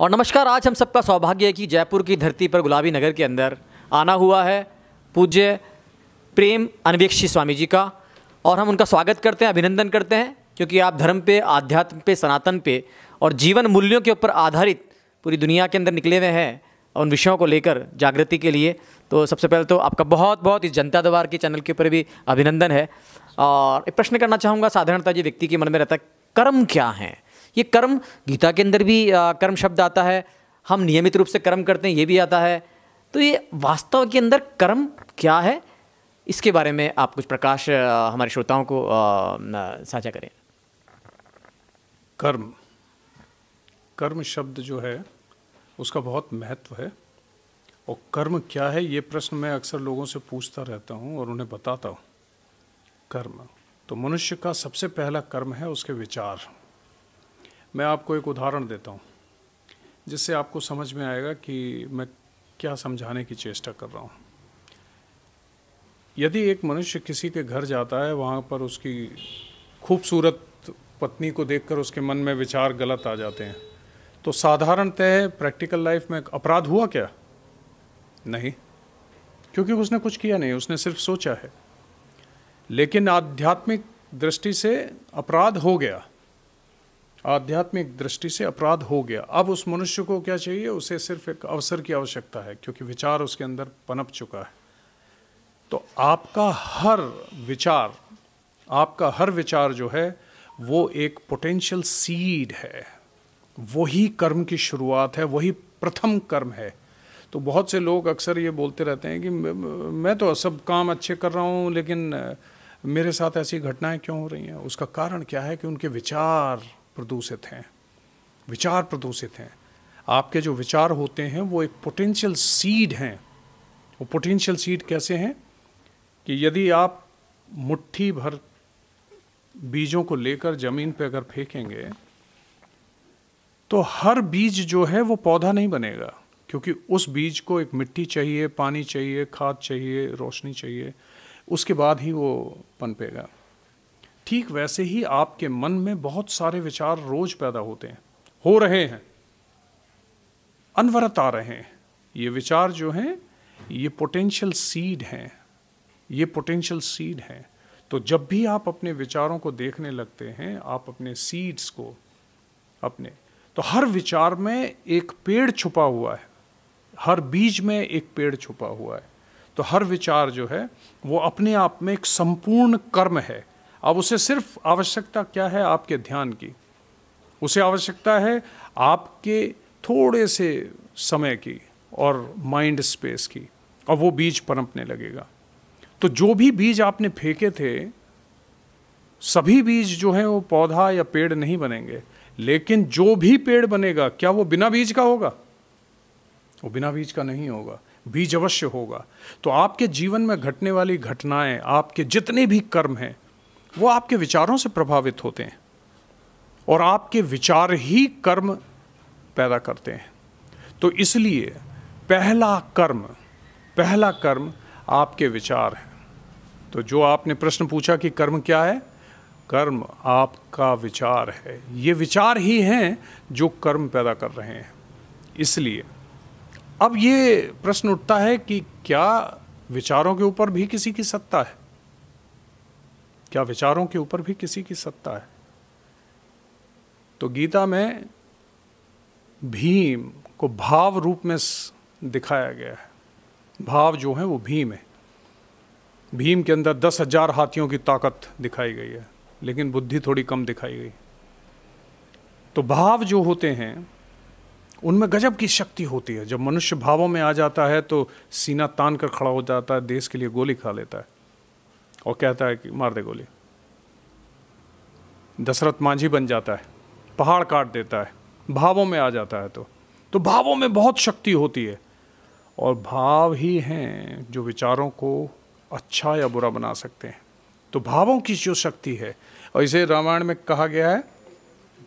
और नमस्कार आज हम सबका सौभाग्य है कि जयपुर की धरती पर गुलाबी नगर के अंदर आना हुआ है पूज्य प्रेम अनवेक्षी स्वामी जी का और हम उनका स्वागत करते हैं अभिनंदन करते हैं क्योंकि आप धर्म पे आध्यात्म पे सनातन पे और जीवन मूल्यों के ऊपर आधारित पूरी दुनिया के अंदर निकले हुए हैं और उन विषयों को लेकर जागृति के लिए तो सबसे पहले तो आपका बहुत बहुत इस जनता दरबार के चैनल के ऊपर भी अभिनंदन है और एक प्रश्न करना चाहूँगा साधारणता जी व्यक्ति के मन में रहता है कर्म क्या हैं ये कर्म गीता के अंदर भी आ, कर्म शब्द आता है हम नियमित रूप से कर्म करते हैं ये भी आता है तो ये वास्तव के अंदर कर्म क्या है इसके बारे में आप कुछ प्रकाश हमारे श्रोताओं को साझा करें कर्म कर्म शब्द जो है उसका बहुत महत्व है और कर्म क्या है ये प्रश्न मैं अक्सर लोगों से पूछता रहता हूँ और उन्हें बताता हूँ कर्म तो मनुष्य का सबसे पहला कर्म है उसके विचार मैं आपको एक उदाहरण देता हूँ जिससे आपको समझ में आएगा कि मैं क्या समझाने की चेष्टा कर रहा हूँ यदि एक मनुष्य किसी के घर जाता है वहाँ पर उसकी खूबसूरत पत्नी को देखकर उसके मन में विचार गलत आ जाते हैं तो साधारणतः प्रैक्टिकल लाइफ में अपराध हुआ क्या नहीं क्योंकि उसने कुछ किया नहीं उसने सिर्फ सोचा है लेकिन आध्यात्मिक दृष्टि से अपराध हो गया आध्यात्मिक दृष्टि से अपराध हो गया अब उस मनुष्य को क्या चाहिए उसे सिर्फ एक अवसर की आवश्यकता है क्योंकि विचार उसके अंदर पनप चुका है तो आपका हर विचार आपका हर विचार जो है वो एक पोटेंशियल सीड है वही कर्म की शुरुआत है वही प्रथम कर्म है तो बहुत से लोग अक्सर ये बोलते रहते हैं कि मैं तो सब काम अच्छे कर रहा हूँ लेकिन मेरे साथ ऐसी घटनाएं क्यों हो रही हैं उसका कारण क्या है कि उनके विचार प्रदूषित हैं विचार प्रदूषित हैं आपके जो विचार होते हैं वो एक पोटेंशियल सीड हैं वो पोटेंशियल सीड कैसे हैं कि यदि आप मुट्ठी भर बीजों को लेकर ज़मीन पे अगर फेंकेंगे तो हर बीज जो है वो पौधा नहीं बनेगा क्योंकि उस बीज को एक मिट्टी चाहिए पानी चाहिए खाद चाहिए रोशनी चाहिए उसके बाद ही वो पनपेगा ठीक वैसे ही आपके मन में बहुत सारे विचार रोज पैदा होते हैं हो रहे हैं अनवरत आ रहे हैं ये विचार जो हैं ये पोटेंशियल सीड हैं ये पोटेंशियल सीड हैं तो जब भी आप अपने विचारों को देखने लगते हैं आप अपने सीड्स को अपने तो हर विचार में एक पेड़ छुपा हुआ है हर बीज में एक पेड़ छुपा हुआ है तो हर विचार जो है वो अपने आप में एक संपूर्ण कर्म है अब उसे सिर्फ आवश्यकता क्या है आपके ध्यान की उसे आवश्यकता है आपके थोड़े से समय की और माइंड स्पेस की और वो बीज पनपने लगेगा तो जो भी बीज आपने फेंके थे सभी बीज जो हैं वो पौधा या पेड़ नहीं बनेंगे लेकिन जो भी पेड़ बनेगा क्या वो बिना बीज का होगा वो बिना बीज का नहीं होगा बीज अवश्य होगा तो आपके जीवन में घटने वाली घटनाएं आपके जितने भी कर्म हैं वो आपके विचारों से प्रभावित होते हैं और आपके विचार ही कर्म पैदा करते हैं तो इसलिए पहला कर्म पहला कर्म आपके विचार है तो जो आपने प्रश्न पूछा कि कर्म क्या है कर्म आपका विचार है ये विचार ही हैं जो कर्म पैदा कर रहे हैं इसलिए अब ये प्रश्न उठता है कि क्या विचारों के ऊपर भी किसी की सत्ता है क्या विचारों के ऊपर भी किसी की सत्ता है तो गीता में भीम को भाव रूप में दिखाया गया है भाव जो है वो भीम है भीम के अंदर दस हजार हाथियों की ताकत दिखाई गई है लेकिन बुद्धि थोड़ी कम दिखाई गई तो भाव जो होते हैं उनमें गजब की शक्ति होती है जब मनुष्य भावों में आ जाता है तो सीना तान कर खड़ा हो जाता है देश के लिए गोली खा लेता है और कहता है कि मार दे गोली दशरथ मांझी बन जाता है पहाड़ काट देता है भावों में आ जाता है तो तो भावों में बहुत शक्ति होती है और भाव ही हैं जो विचारों को अच्छा या बुरा बना सकते हैं तो भावों की जो शक्ति है और इसे रामायण में कहा गया है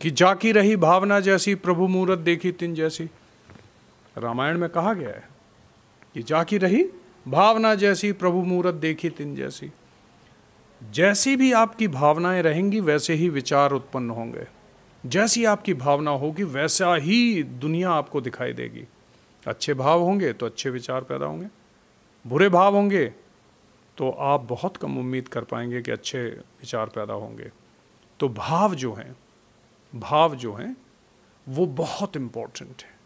कि जाकी रही भावना जैसी प्रभु मुहूर्त देखी तिन जैसी रामायण में कहा गया है कि जाकी रही भावना जैसी प्रभु मुहूर्त देखी तिन जैसी जैसी भी आपकी भावनाएं रहेंगी वैसे ही विचार उत्पन्न होंगे जैसी आपकी भावना होगी वैसा ही दुनिया आपको दिखाई देगी अच्छे भाव होंगे तो अच्छे विचार पैदा होंगे बुरे भाव होंगे तो आप बहुत कम उम्मीद कर पाएंगे कि अच्छे विचार पैदा होंगे तो भाव जो हैं भाव जो हैं वो बहुत इम्पोर्टेंट है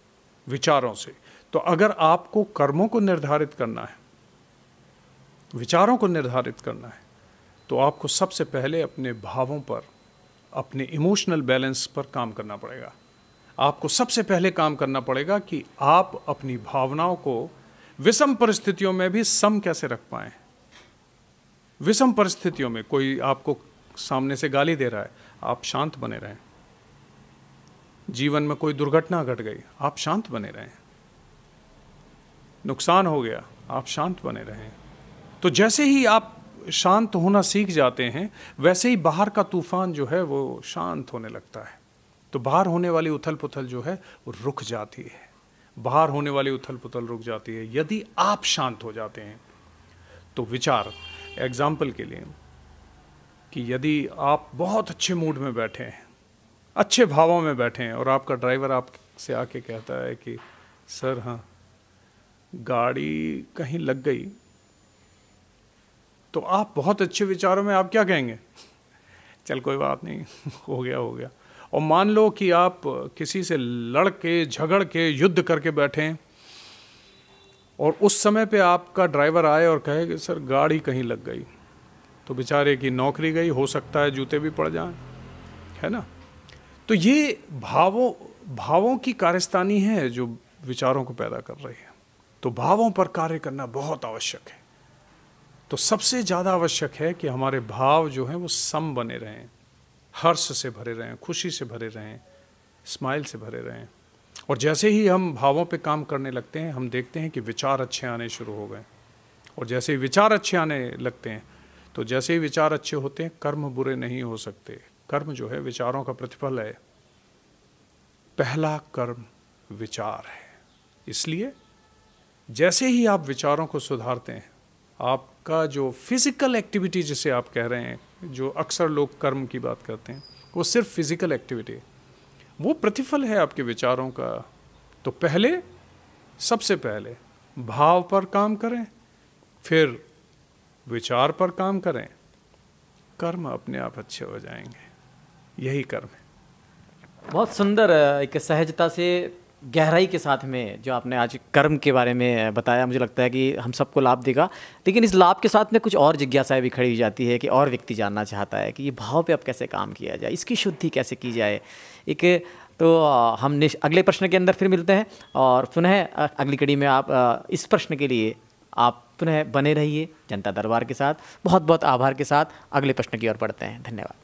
विचारों से तो अगर आपको कर्मों को निर्धारित करना है विचारों को निर्धारित करना है तो आपको सबसे पहले अपने भावों पर अपने इमोशनल बैलेंस पर काम करना पड़ेगा आपको सबसे पहले काम करना पड़ेगा कि आप अपनी भावनाओं को विषम परिस्थितियों में भी सम कैसे रख पाए विषम परिस्थितियों में कोई आपको सामने से गाली दे रहा है आप शांत बने रहें जीवन में कोई दुर्घटना घट गई आप शांत बने रहें नुकसान हो गया आप शांत बने रहें तो जैसे ही आप शांत होना सीख जाते हैं वैसे ही बाहर का तूफान जो है वो शांत होने लगता है तो बाहर होने वाली उथल पुथल जो है वो रुक जाती है बाहर होने वाली उथल पुथल रुक जाती है यदि आप शांत हो जाते हैं तो विचार एग्जाम्पल के लिए कि यदि आप बहुत अच्छे मूड में बैठे हैं अच्छे भावों में बैठे हैं और आपका ड्राइवर आपसे आके कहता है कि सर हाँ गाड़ी कहीं लग गई तो आप बहुत अच्छे विचारों में आप क्या कहेंगे चल कोई बात नहीं हो गया हो गया और मान लो कि आप किसी से लड़ के झगड़ के युद्ध करके बैठे और उस समय पे आपका ड्राइवर आए और कहे कि सर गाड़ी कहीं लग गई तो बेचारे की नौकरी गई हो सकता है जूते भी पड़ जाएं है ना तो ये भावों भावों की कार्यस्थानी है जो विचारों को पैदा कर रही है तो भावों पर कार्य करना बहुत आवश्यक है तो सबसे ज़्यादा आवश्यक है कि हमारे भाव जो हैं वो सम बने रहें हर्ष से भरे रहें खुशी से भरे रहें स्माइल से भरे रहें और जैसे ही हम भावों पे काम करने लगते हैं हम देखते हैं कि विचार अच्छे आने शुरू हो गए और जैसे ही विचार अच्छे आने लगते हैं तो जैसे ही विचार अच्छे होते हैं कर्म बुरे नहीं हो सकते कर्म जो है विचारों का प्रतिफल है पहला कर्म विचार है इसलिए जैसे ही आप विचारों को सुधारते हैं आप का जो फिज़िकल एक्टिविटी जिसे आप कह रहे हैं जो अक्सर लोग कर्म की बात करते हैं वो सिर्फ फिज़िकल एक्टिविटी वो प्रतिफल है आपके विचारों का तो पहले सबसे पहले भाव पर काम करें फिर विचार पर काम करें कर्म अपने आप अच्छे हो जाएंगे यही कर्म है बहुत सुंदर एक सहजता से गहराई के साथ में जो आपने आज कर्म के बारे में बताया मुझे लगता है कि हम सबको लाभ देगा लेकिन इस लाभ के साथ में कुछ और जिज्ञासाएं भी खड़ी हो जाती है कि और व्यक्ति जानना चाहता है कि ये भाव पे अब कैसे काम किया जाए इसकी शुद्धि कैसे की जाए एक तो हम अगले प्रश्न के अंदर फिर मिलते हैं और पुनः अगली कड़ी में आप इस प्रश्न के लिए आप पुनः बने रहिए जनता दरबार के साथ बहुत बहुत आभार के साथ अगले प्रश्न की ओर बढ़ते हैं धन्यवाद